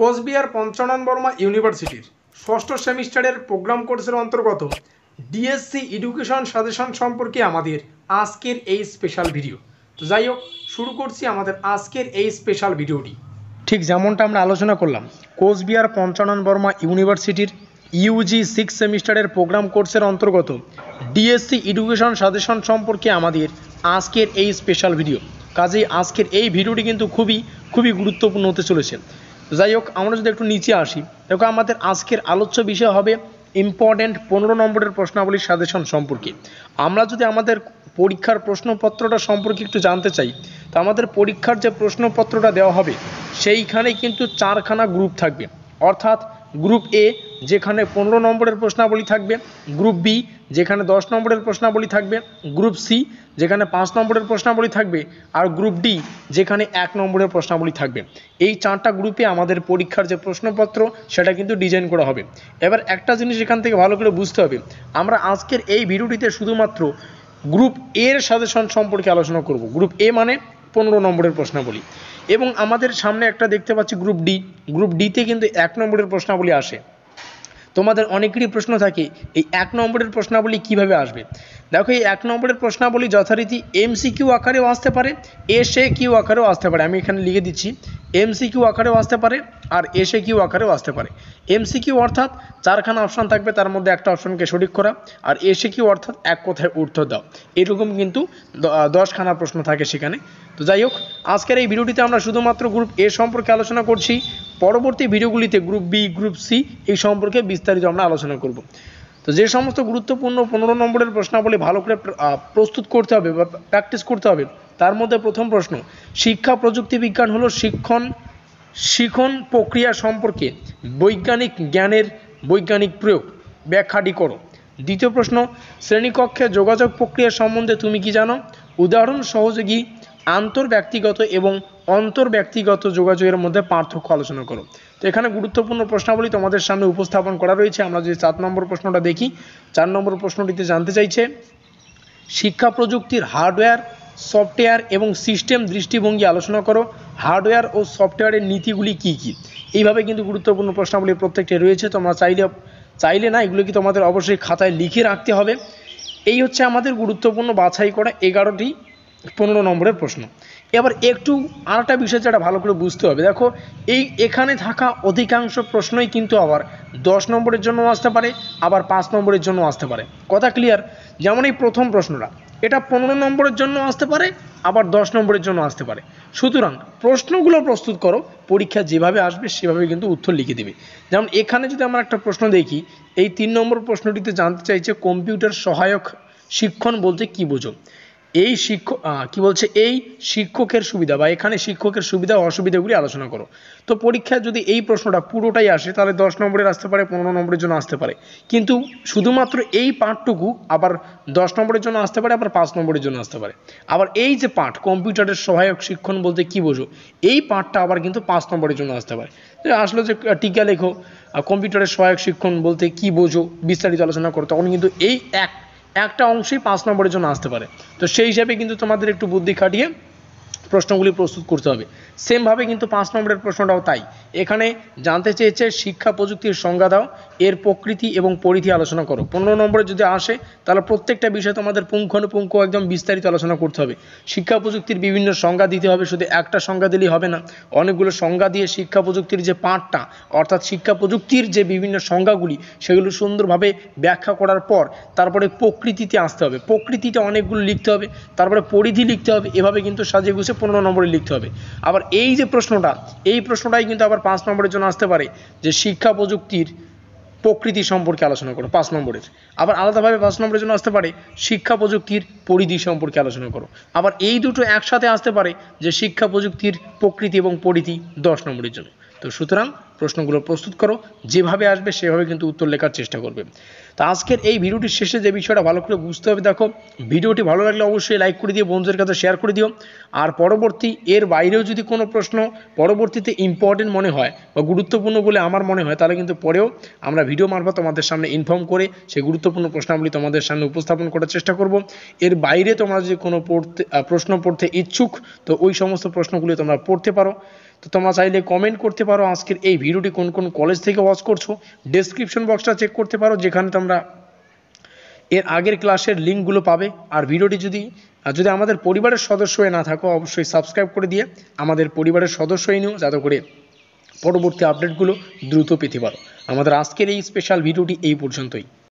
কোচবিহার পঞ্চানন বর্মা ইউনিভার্সিটির ষষ্ঠ সেমিস্টারের প্রোগ্রাম কোর্সের অন্তর্গত ডিএসসি এডুকেশন সাজেশন সম্পর্কে আমাদের আজকের এই স্পেশাল ভিডিও তো যাই হোক শুরু করছি আমাদের আজকের এই স্পেশাল ভিডিওটি ঠিক যেমনটা আমরা আলোচনা করলাম কোচবিহার পঞ্চানন বর্মা ইউনিভার্সিটির ইউজি সিক্স সেমিস্টারের প্রোগ্রাম কোর্সের অন্তর্গত ডিএসসি এডুকেশন সাজেশন সম্পর্কে আমাদের আজকের এই স্পেশাল ভিডিও কাজেই আজকের এই ভিডিওটি কিন্তু খুবই খুবই গুরুত্বপূর্ণ হতে চলেছে যাই হোক আমরা যদি একটু নিচে আসি দেখো আমাদের আজকের আলোচ্য বিষয় হবে ইম্পর্টেন্ট পনেরো নম্বরের প্রশ্নাবলীর সাজেশন সম্পর্কে আমরা যদি আমাদের পরীক্ষার প্রশ্নপত্রটা সম্পর্কে একটু জানতে চাই তো আমাদের পরীক্ষার যে প্রশ্নপত্রটা দেওয়া হবে সেইখানে কিন্তু চারখানা গ্রুপ থাকবে অর্থাৎ গ্রুপ এ যেখানে পনেরো নম্বরের প্রশ্নাবলী থাকবে গ্রুপ বি যেখানে দশ নম্বরের প্রশ্নাবলী থাকবে গ্রুপ সি যেখানে পাঁচ নম্বরের প্রশ্নাবলী থাকবে আর গ্রুপ ডি যেখানে এক নম্বরের প্রশ্নাবলী থাকবে এই চারটা গ্রুপে আমাদের পরীক্ষার যে প্রশ্নপত্র সেটা কিন্তু ডিজাইন করা হবে এবার একটা জিনিস এখান থেকে ভালো করে বুঝতে হবে আমরা আজকের এই ভিডিওটিতে শুধুমাত্র গ্রুপ এর সাজেশন সম্পর্কে আলোচনা করব গ্রুপ এ মানে পনেরো নম্বরের প্রশ্নাবলী এবং আমাদের সামনে একটা দেখতে পাচ্ছি গ্রুপ ডি গ্রুপ ডিতে কিন্তু এক নম্বরের প্রশ্নাবলী আসে তোমাদের অনেকেরই প্রশ্ন থাকে এই এক নম্বরের প্রশ্নাবলী কিভাবে আসবে দেখো এই এক নম্বরের প্রশ্নাবলী যথারীতি এমসিকিউ আকারেও আসতে পারে এসে কিউ আকারেও আসতে পারে আমি এখানে লিখে দিচ্ছি কিউ আকারেও আসতে পারে আর এসে কিউ আকারেও আসতে পারে এমসিকিউ অর্থাৎ চারখানা অপশান থাকবে তার মধ্যে একটা অপশানকে সঠিক করা আর এসে কিউ অর্থাৎ এক কথায় উত্তর দাও এরকম কিন্তু দশখানা প্রশ্ন থাকে সেখানে তো যাই হোক আজকের এই ভিডিওটিতে আমরা শুধুমাত্র গ্রুপ এ সম্পর্কে আলোচনা করছি পরবর্তী ভিডিওগুলিতে গ্রুপ বি গ্রুপ সি এই সম্পর্কে বিস্তারিত আমরা আলোচনা করব তো যে সমস্ত গুরুত্বপূর্ণ পনেরো নম্বরের প্রশ্নাবলী ভালো করে প্রস্তুত করতে হবে বা প্র্যাকটিস করতে হবে তার মধ্যে প্রথম প্রশ্ন শিক্ষা প্রযুক্তি বিজ্ঞান হলো শিক্ষণ শিখন প্রক্রিয়া সম্পর্কে বৈজ্ঞানিক জ্ঞানের বৈজ্ঞানিক প্রয়োগ ব্যাখ্যাটি করো দ্বিতীয় প্রশ্ন শ্রেণীকক্ষে যোগাযোগ প্রক্রিয়া সম্বন্ধে তুমি কি জানো উদাহরণ সহযোগী আন্তর্ব্যক্তিগত এবং অন্তর্ব্যক্তিগত যোগাযোগের মধ্যে পার্থক্য আলোচনা করো তো এখানে গুরুত্বপূর্ণ প্রশ্নাবলী তোমাদের সামনে উপস্থাপন করা রয়েছে আমরা যদি চার নম্বর প্রশ্নটা দেখি চার নম্বর প্রশ্নটিতে জানতে চাইছে শিক্ষা প্রযুক্তির হার্ডওয়্যার সফটওয়্যার এবং সিস্টেম দৃষ্টিভঙ্গি আলোচনা করো হার্ডওয়্যার ও সফটওয়্যারের নীতিগুলি কি কি এইভাবে কিন্তু গুরুত্বপূর্ণ প্রশ্নাবলী প্রত্যেকটি রয়েছে তোমরা চাইলে চাইলে না এগুলো কি তোমাদের অবশ্যই খাতায় লিখে রাখতে হবে এই হচ্ছে আমাদের গুরুত্বপূর্ণ বাছাই করা এগারোটি পনেরো নম্বরের প্রশ্ন এবার একটু আরেকটা বিষয় যেটা ভালো করে বুঝতে হবে দেখো এই এখানে থাকা অধিকাংশ প্রশ্নই কিন্তু আবার দশ নম্বরের জন্য আসতে পারে আবার পাঁচ নম্বরের জন্য আসতে পারে কথা ক্লিয়ার যেমন এই প্রথম প্রশ্নটা এটা পনেরো নম্বরের জন্য আসতে পারে আবার দশ নম্বরের জন্য আসতে পারে সুতরাং প্রশ্নগুলো প্রস্তুত করো পরীক্ষা যেভাবে আসবে সেভাবে কিন্তু উত্তর লিখে দেবে যেমন এখানে যদি আমরা একটা প্রশ্ন দেখি এই তিন নম্বর প্রশ্নটিতে জানতে চাইছে কম্পিউটার সহায়ক শিক্ষণ বলতে কি বোঝো এই শিক্ষক কি বলছে এই শিক্ষকের সুবিধা বা এখানে শিক্ষকের সুবিধা অসুবিধাগুলি আলোচনা করো তো পরীক্ষায় যদি এই প্রশ্নটা পুরোটাই আসে তাহলে দশ নম্বরের আসতে পারে পনেরো নম্বরের জন্য আসতে পারে কিন্তু শুধুমাত্র এই পাঠটুকু আবার দশ নম্বরের জন্য আসতে পারে আবার পাঁচ নম্বরের জন্য আসতে পারে আবার এই যে পাঠ কম্পিউটারের সহায়ক শিক্ষণ বলতে কি বোঝো এই পাঠটা আবার কিন্তু পাঁচ নম্বরের জন্য আসতে পারে আসলে যে টিকা লেখো কম্পিউটারের সহায়ক শিক্ষণ বলতে কি বোঝো বিস্তারিত আলোচনা করো তখন কিন্তু এই এক একটা অংশই পাঁচ নম্বরের জন্য আসতে পারে তো সেই হিসাবে কিন্তু তোমাদের একটু বুদ্ধি খাটিয়ে প্রশ্নগুলি প্রস্তুত করতে হবে সেমভাবে কিন্তু পাঁচ নম্বরের প্রশ্নটাও তাই এখানে জানতে চেয়েছে শিক্ষা প্রযুক্তির সংজ্ঞা দাও এর প্রকৃতি এবং পরিধি আলোচনা করো পনেরো নম্বরে যদি আসে তাহলে প্রত্যেকটা বিষয় তোমাদের পুঙ্খানুপুঙ্খ একদম বিস্তারিত আলোচনা করতে হবে শিক্ষা প্রযুক্তির বিভিন্ন সংজ্ঞা দিতে হবে শুধু একটা সংজ্ঞা দিলেই হবে না অনেকগুলো সংজ্ঞা দিয়ে শিক্ষা প্রযুক্তির যে পাঠটা অর্থাৎ শিক্ষা প্রযুক্তির যে বিভিন্ন সংজ্ঞাগুলি সেগুলো সুন্দরভাবে ব্যাখ্যা করার পর তারপরে প্রকৃতিতে আসতে হবে প্রকৃতিটা অনেকগুলো লিখতে হবে তারপরে পরিধি লিখতে হবে এভাবে কিন্তু সাজিয়ে গুছে পনেরো নম্বরে লিখতে হবে আবার এই যে প্রশ্নটা এই প্রশ্নটাই কিন্তু আবার পাঁচ নম্বরের জন্য আসতে পারে যে শিক্ষা প্রযুক্তির প্রকৃতি সম্পর্কে আলোচনা করো পাঁচ নম্বরের আবার আলাদাভাবে পাঁচ নম্বরের জন্য আসতে পারে শিক্ষা প্রযুক্তির পরিধি সম্পর্কে আলোচনা করো আবার এই দুটো একসাথে আসতে পারে যে শিক্ষা প্রযুক্তির প্রকৃতি এবং পরিধি দশ নম্বরের জন্য তো সুতরাং প্রশ্নগুলো প্রস্তুত করো যেভাবে আসবে সেভাবে কিন্তু উত্তর লেখার চেষ্টা করবে তো আজকের এই ভিডিওটির শেষে যে বিষয়টা ভালো করে বুঝতে হবে দেখো ভিডিওটি ভালো লাগলে অবশ্যই লাইক করে দিও বন্ধুদের কাছে শেয়ার করে দিও আর পরবর্তী এর বাইরেও যদি কোনো প্রশ্ন পরবর্তীতে ইম্পর্টেন্ট মনে হয় বা গুরুত্বপূর্ণ বলে আমার মনে হয় তাহলে কিন্তু পরেও আমরা ভিডিও মারফত তোমাদের সামনে ইনফর্ম করে সেই গুরুত্বপূর্ণ প্রশ্নগুলি তোমাদের সামনে উপস্থাপন করার চেষ্টা করব এর বাইরে তোমরা যদি কোনো পড়তে প্রশ্ন পড়তে ইচ্ছুক তো ওই সমস্ত প্রশ্নগুলি তোমরা পড়তে পারো তো তোমরা চাইলে কমেন্ট করতে পারো আজকের এই ভিডিওটি কোন কোন কলেজ থেকে ওয়াচ করছো ডেসক্রিপশন বক্সটা চেক করতে পারো যেখানে তোমরা এর আগের ক্লাসের লিঙ্কগুলো পাবে আর ভিডিওটি যদি যদি আমাদের পরিবারের সদস্য হয়ে না থাকো অবশ্যই সাবস্ক্রাইব করে দিয়ে আমাদের পরিবারের সদস্য হয়ে নিও যাতে করে পরবর্তী আপডেটগুলো দ্রুত পেতে পারো আমাদের আজকের এই স্পেশাল ভিডিওটি এই পর্যন্তই